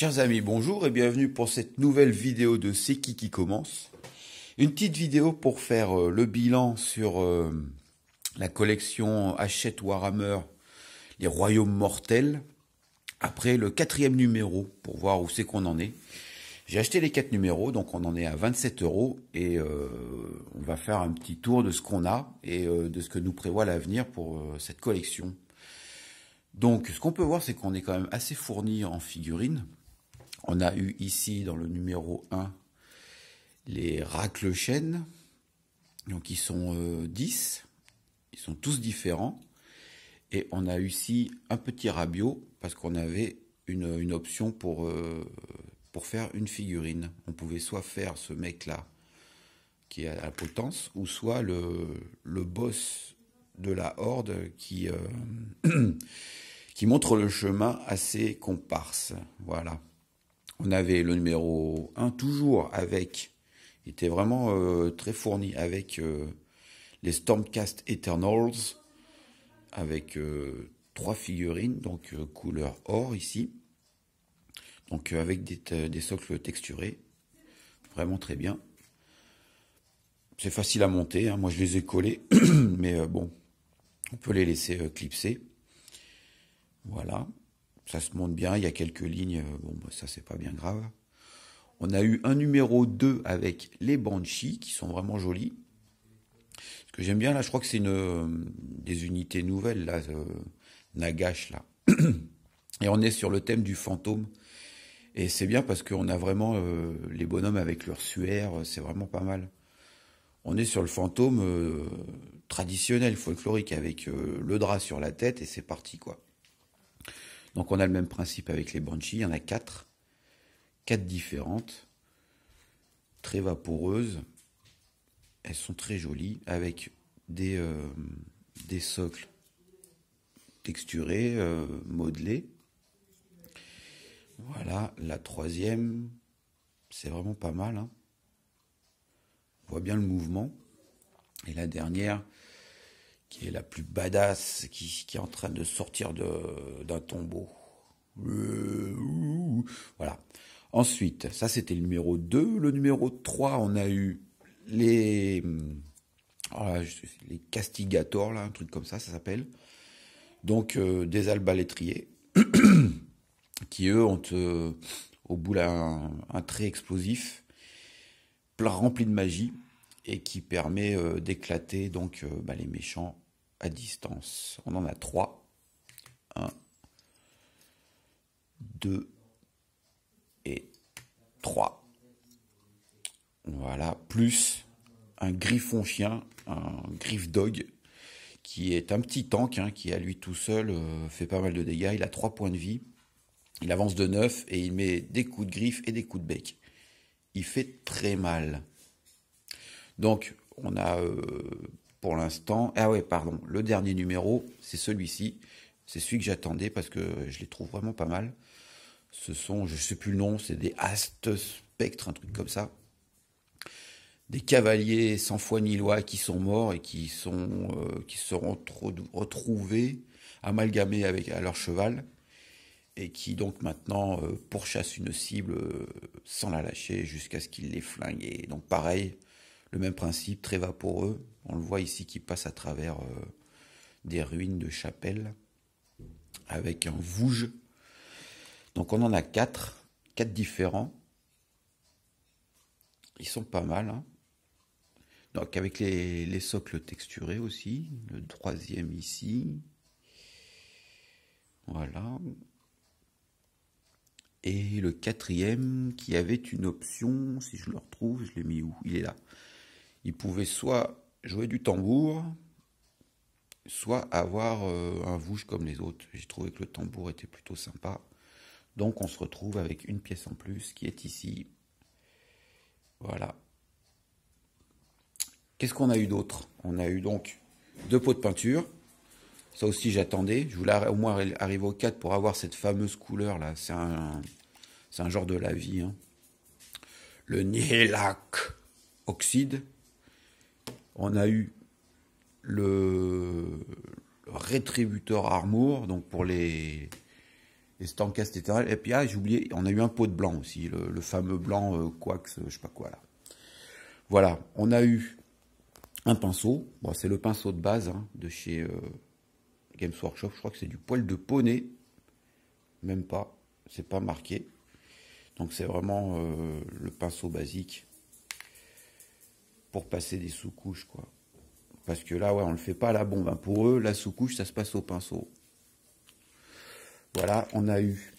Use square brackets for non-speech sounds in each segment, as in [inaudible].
Chers amis, bonjour et bienvenue pour cette nouvelle vidéo de C'est qui qui commence. Une petite vidéo pour faire euh, le bilan sur euh, la collection Hachette Warhammer, les royaumes mortels, après le quatrième numéro pour voir où c'est qu'on en est. J'ai acheté les quatre numéros, donc on en est à 27 euros et euh, on va faire un petit tour de ce qu'on a et de ce que nous prévoit l'avenir pour cette collection. Donc ce qu'on peut voir, c'est qu'on est quand même assez fourni en figurines. On a eu ici dans le numéro 1 les racles chênes. Donc ils sont 10, euh, ils sont tous différents. Et on a eu ici un petit rabio parce qu'on avait une, option pour, euh, pour faire une figurine. On pouvait soit faire ce mec-là qui est à la potence, ou soit le, boss de la horde qui, euh, [clears throat] qui montre le chemin à ses comparses. Voilà. On avait le numéro 1 toujours avec, il était vraiment euh, très fourni avec euh, les Stormcast Eternals, avec euh, trois figurines, donc couleur or ici, donc avec des, socles texturés, vraiment très bien. C'est facile à monter, hein. moi je les ai collés, [clears throat] mais bon, on peut les laisser clipser. Voilà ça se monte bien, il y a quelques lignes, euh, bon, bah, ça c'est pas bien grave. On a eu un numéro 2 avec les Banshees, qui sont vraiment jolis. Ce que j'aime bien, là, je crois que c'est une, euh, des unités nouvelles, là, euh, Nagash, là. [clears throat] Et on est sur le thème du fantôme. Et c'est bien parce qu'on a vraiment les bonhommes avec leur suaire, c'est vraiment pas mal. On est sur le fantôme traditionnel, folklorique, avec le drap sur la tête, et c'est parti, quoi. Donc on a le même principe avec les Banshees, il y en a quatre, quatre différentes, très vaporeuses, elles sont très jolies, avec des, euh, socles texturés, euh, modelés. Voilà, la troisième, c'est vraiment pas mal. Hein. On voit bien le mouvement. Et la dernière, qui est la plus badass, qui, est en train de sortir d'un tombeau. Voilà. Ensuite, ça c'était le numéro 2. Le numéro 3, on a eu les, oh les castigators, un truc comme ça, ça s'appelle. Donc euh, des albalétriers, [coughs] qui eux ont euh, au bout un, un trait explosif, plein rempli de magie et qui permet euh, d'éclater donc euh, bah, les méchants à distance. On en a trois. 1, 2 et 3. Voilà, plus un griffon chien, un griffdog. dog, qui est un petit tank, hein, qui à lui tout seul euh, fait pas mal de dégâts. Il a 3 points de vie, il avance de 9 et il met des coups de griffe et des coups de bec. Il fait très mal. Donc, on a euh, pour l'instant. Ah ouais, pardon. Le dernier numéro, c'est celui-ci. C'est celui que j'attendais parce que je les trouve vraiment pas mal. Ce sont, je sais plus le nom, c'est des Ast spectres, un truc comme ça. Des cavaliers sans foi ni loi qui sont morts et qui sont euh, qui seront retrouvés, amalgamés avec à leur cheval et qui donc maintenant euh, pourchassent une cible sans la lâcher jusqu'à ce qu'ils les flinguent. donc pareil, le même principe, très vaporeux. On le voit ici qui passe à travers euh, des ruines de chapelles avec un vouge. Donc on en a quatre, quatre différents. Ils sont pas mal. Hein. Donc avec les, les, socles texturés aussi. Le troisième ici. Voilà. Et le quatrième qui avait une option, si je le retrouve, je l'ai mis où Il est là il pouvait soit jouer du tambour, soit avoir euh, un vouche comme les autres. J'ai trouvé que le tambour était plutôt sympa. Donc on se retrouve avec une pièce en plus qui est ici. Voilà. Qu'est-ce qu'on a eu d'autre On a eu donc deux pots de peinture. Ça aussi j'attendais. Je voulais au moins arriver au 4 pour avoir cette fameuse couleur là. C'est un, un genre de la vie. Hein. Le Nihilac oxyde. On a eu le, rétributeur Armour, donc pour les, les Stancast, etc. Et puis, ah, j'ai oublié, on a eu un pot de blanc aussi, le, fameux blanc Quax, euh, euh, je sais pas quoi là. Voilà, on a eu un pinceau. c'est le pinceau de base hein, de chez euh, Games Workshop. Je crois que c'est du poil de poney. Même pas, c'est pas marqué. Donc c'est vraiment le pinceau basique pour passer des sous-couches, quoi. Parce que là, ouais, on le fait pas à la bombe. Hein. Pour eux, la sous-couche, ça se passe au pinceau. Voilà, on a eu.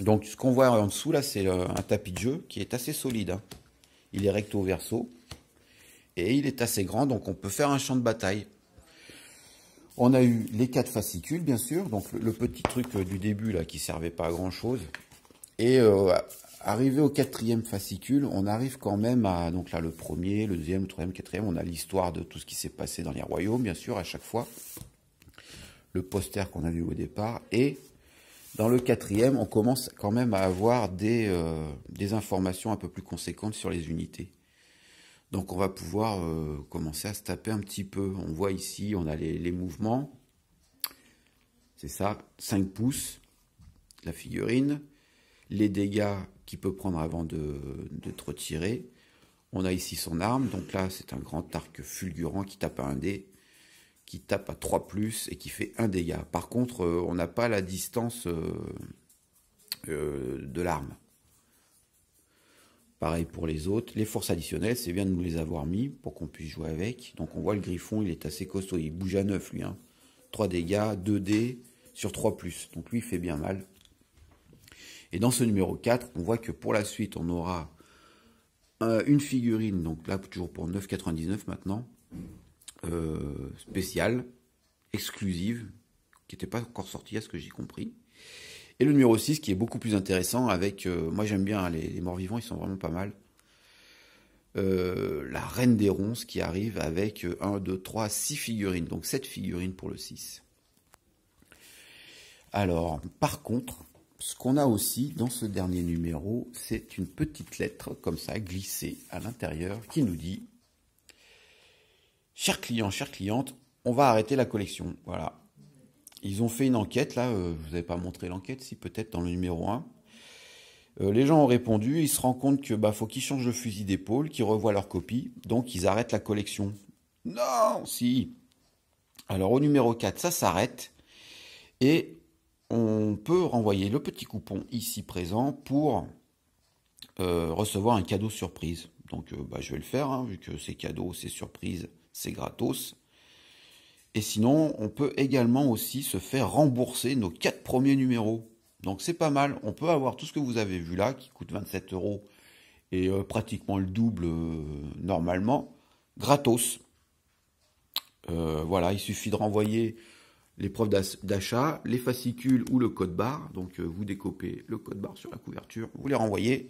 Donc, ce qu'on voit en dessous, là, c'est un tapis de jeu qui est assez solide. Hein. Il est recto verso. Et il est assez grand, donc on peut faire un champ de bataille. On a eu les quatre fascicules, bien sûr. Donc, le, petit truc euh, du début, là, qui servait pas à grand-chose. Et euh, Arrivé au quatrième fascicule, on arrive quand même à donc là le premier, le deuxième, le troisième, le quatrième. On a l'histoire de tout ce qui s'est passé dans les royaumes, bien sûr, à chaque fois. Le poster qu'on a vu au départ et dans le quatrième, on commence quand même à avoir des, euh, informations un peu plus conséquentes sur les unités. Donc on va pouvoir euh, commencer à se taper un petit peu. On voit ici, on a les, les mouvements. C'est ça, 5 pouces, la figurine. Les dégâts qui peut prendre avant d'être retirer On a ici son arme, donc là c'est un grand arc fulgurant qui tape à un dé, qui tape à 3 plus et qui fait un dégât. Par contre, euh, on n'a pas la distance euh, euh, de l'arme. Pareil pour les autres. Les forces additionnelles, c'est bien de nous les avoir mis pour qu'on puisse jouer avec. Donc on voit le griffon, il est assez costaud, il bouge à 9 lui. Hein. 3 dégâts, 2 dés sur 3 plus. Donc lui fait bien mal. Et dans ce numéro 4, on voit que pour la suite, on aura euh, une figurine, donc là toujours pour 9,99 maintenant, euh, spéciale, exclusive, qui n'était pas encore sortie à ce que j'ai compris. Et le numéro 6 qui est beaucoup plus intéressant avec, euh, moi j'aime bien hein, les, les, morts vivants, ils sont vraiment pas mal. la reine des ronces qui arrive avec 1, 2, 3, 6 figurines, donc 7 figurines pour le 6. Alors, par contre, ce qu'on a aussi dans ce dernier numéro, c'est une petite lettre comme ça glissée à l'intérieur qui nous dit Cher client, chère cliente, on va arrêter la collection. Voilà. Ils ont fait une enquête, là, je euh, ne vous avais pas montré l'enquête, si peut-être dans le numéro 1. Euh, les gens ont répondu, ils se rendent compte que bah, faut qu'ils changent de fusil d'épaule, qu'ils revoient leur copie, donc ils arrêtent la collection. Non, si. Alors au numéro 4, ça s'arrête. Et on peut renvoyer le petit coupon ici présent pour euh, recevoir un cadeau surprise. Donc euh, bah, je vais le faire, hein, vu que c'est cadeau, c'est surprise, c'est gratos. Et sinon, on peut également aussi se faire rembourser nos quatre premiers numéros. Donc c'est pas mal, on peut avoir tout ce que vous avez vu là, qui coûte 27 euros et euh, pratiquement le double normalement, gratos. voilà, il suffit de renvoyer les preuves d'achat, les fascicules ou le code barre. Donc euh, vous découpez le code barre sur la couverture, vous les renvoyez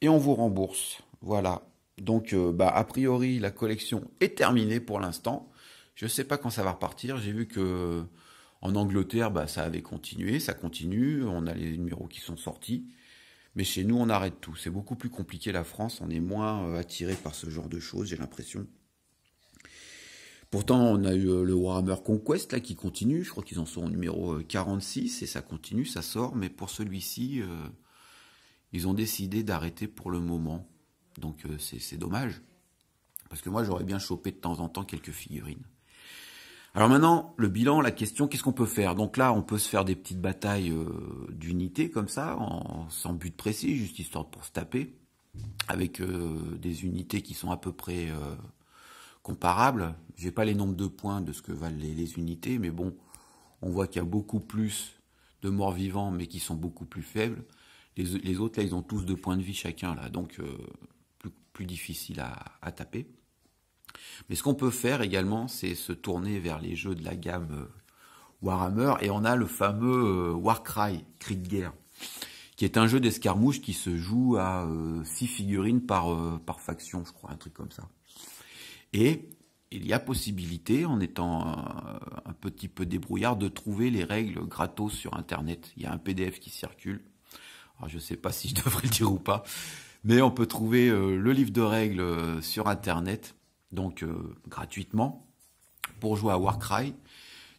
et on vous rembourse. Voilà. Donc euh, bah, a priori la collection est terminée pour l'instant. Je ne sais pas quand ça va repartir. J'ai vu que euh, en Angleterre bah, ça avait continué, ça continue. On a les numéros qui sont sortis. Mais chez nous, on arrête tout. C'est beaucoup plus compliqué la France. On est moins attiré par ce genre de choses, j'ai l'impression. Pourtant, on a eu euh, le Warhammer Conquest là qui continue. Je crois qu'ils en sont au numéro 46 euh, et ça continue, ça sort. Mais pour celui-ci, euh, ils ont décidé d'arrêter pour le moment. Donc c'est dommage. Parce que moi, j'aurais bien chopé de temps en temps quelques figurines. Alors maintenant, le bilan, la question, qu'est-ce qu'on peut faire Donc là, on peut se faire des petites batailles d'unités comme ça, sans but précis, juste histoire pour se taper, avec des unités qui sont à peu près comparables. J'ai pas les nombres de points de ce que valent les, unités, mais bon, on voit qu'il y a beaucoup plus de morts vivants, mais qui sont beaucoup plus faibles. Les, autres, là, ils ont tous deux points de vie chacun, là, donc euh, plus, difficile à, taper. Mais ce qu'on peut faire également, c'est se tourner vers les jeux de la gamme euh, Warhammer, et on a le fameux euh, Warcry, Cri de guerre, qui est un jeu d'escarmouche qui se joue à 6 figurines par, par faction, je crois, un truc comme ça. Et il y a possibilité, en étant euh, un, petit peu débrouillard, de trouver les règles gratos sur Internet. Il y a un PDF qui circule. je ne sais pas si je devrais le dire ou pas, mais on peut trouver euh, le livre de règles euh, sur Internet, donc gratuitement, pour jouer à Warcry.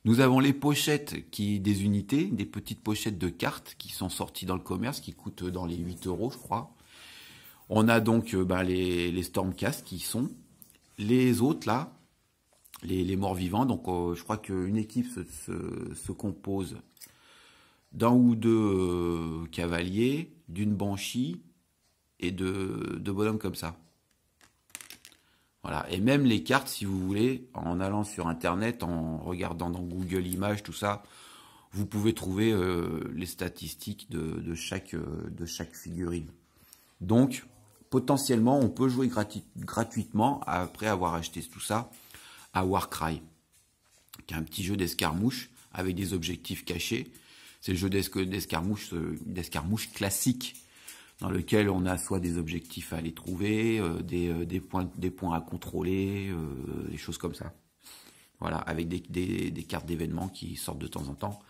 Nous avons les pochettes qui des unités, des petites pochettes de cartes qui sont sorties dans le commerce, qui coûtent dans les 8 euros, je crois. On a donc ben, les, les Stormcast qui sont les autres, là, les, morts vivants, donc euh, je crois qu'une équipe se, compose d'un ou deux euh, cavaliers, d'une banshee et de, de bonhommes comme ça. Voilà. Et même les cartes, si vous voulez, en allant sur Internet, en regardant dans Google Images, tout ça, vous pouvez trouver euh, les statistiques de, chaque, de chaque figurine. Donc, potentiellement, on peut jouer gratuitement, après avoir acheté tout ça, à Warcry, qui est un petit jeu d'escarmouche avec des objectifs cachés. C'est le jeu euh, d'escarmouche classique, dans lequel on a soit des objectifs à aller trouver, euh, euh, des, points, des points à contrôler, euh, des choses comme ça. Voilà, avec des, des cartes d'événements qui sortent de temps en temps.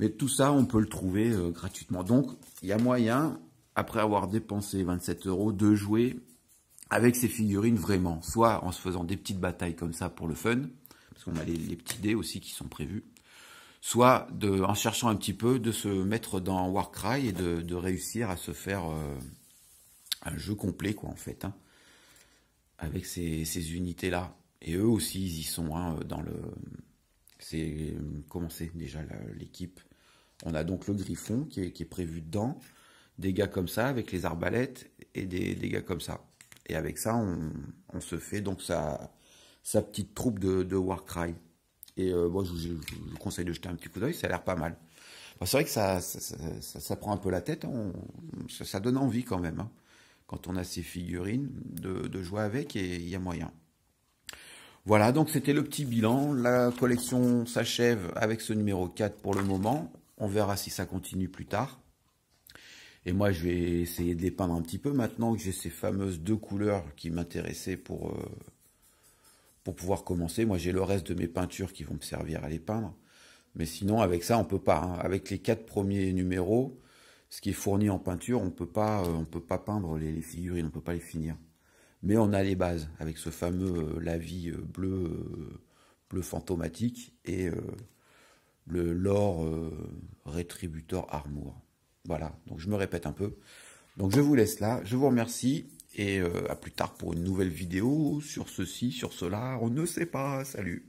Mais tout ça, on peut le trouver gratuitement. Donc, il y a moyen, après avoir dépensé 27 euros, de jouer avec ces figurines vraiment. Soit en se faisant des petites batailles comme ça pour le fun, parce qu'on a les, petits dés aussi qui sont prévus. Soit en cherchant un petit peu, de se mettre dans Warcry et de, réussir à se faire euh, un jeu complet, quoi, en fait. Hein, avec ces, unités-là. Et eux aussi, ils y sont, hein, dans le... C'est... commencé déjà l'équipe On a donc le Griffon qui est prévu dedans des gars comme ça avec les arbalètes et des, des gars comme ça. Et avec ça, on, on se fait donc sa, sa petite troupe de, de Warcry. Et euh, moi, je vous conseille de jeter un petit coup d'œil, ça a l'air pas mal. c'est vrai que ça ça, prend un peu la tête, hein. ça, donne envie quand même. Hein, quand on a ces figurines, de, de jouer avec et il y a moyen. Voilà, donc c'était le petit bilan. La collection s'achève avec ce numéro 4 pour le moment. On verra si ça continue plus tard. Et moi, je vais essayer de les peindre un petit peu maintenant que j'ai ces fameuses deux couleurs qui m'intéressaient pour, euh, pour pouvoir commencer. Moi, j'ai le reste de mes peintures qui vont me servir à les peindre. Mais sinon, avec ça, on ne peut pas. Hein. Avec les quatre premiers numéros, ce qui est fourni en peinture, on peut euh, on peut pas peindre les, figurines, on ne peut pas les finir. Mais on a les bases avec ce fameux euh, la lavis bleu, fantomatique et le l'or rétributeur armour. Voilà, donc je me répète un peu. Donc je vous laisse là, je vous remercie et euh, à plus tard pour une nouvelle vidéo sur ceci, sur cela, on ne sait pas, salut